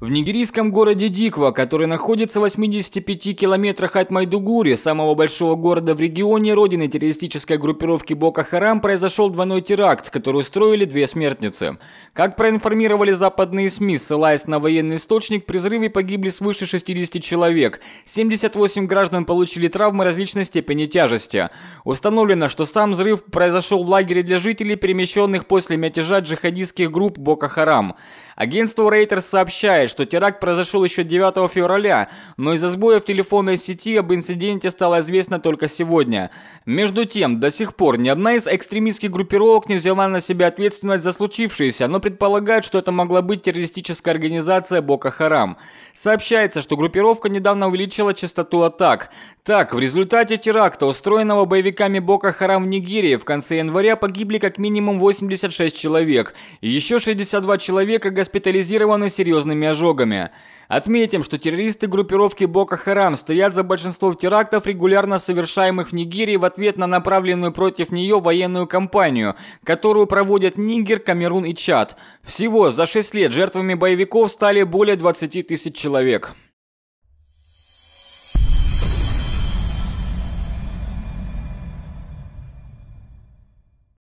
В нигерийском городе Диква, который находится в 85 километрах от Майдугури, самого большого города в регионе родины террористической группировки Бока-Харам, произошел двойной теракт, который устроили две смертницы. Как проинформировали западные СМИ, ссылаясь на военный источник, при взрыве погибли свыше 60 человек. 78 граждан получили травмы различной степени тяжести. Установлено, что сам взрыв произошел в лагере для жителей, перемещенных после мятежа джихадистских групп Бока-Харам. Агентство Reuters сообщает, утверждает, что теракт произошел еще 9 февраля, но из-за сбоя в телефонной сети об инциденте стало известно только сегодня. Между тем, до сих пор ни одна из экстремистских группировок не взяла на себя ответственность за случившееся, но предполагают, что это могла быть террористическая организация Бока Харам. Сообщается, что группировка недавно увеличила частоту атак. Так, в результате теракта, устроенного боевиками Бока Харам в Нигерии, в конце января погибли как минимум 86 человек. Еще 62 человека госпитализированы серьезными ожиданиями ожогами. Отметим, что террористы группировки Бока Харам стоят за большинством терактов, регулярно совершаемых в Нигерии в ответ на направленную против нее военную кампанию, которую проводят Нигер, Камерун и Чад. Всего за 6 лет жертвами боевиков стали более 20 тысяч человек.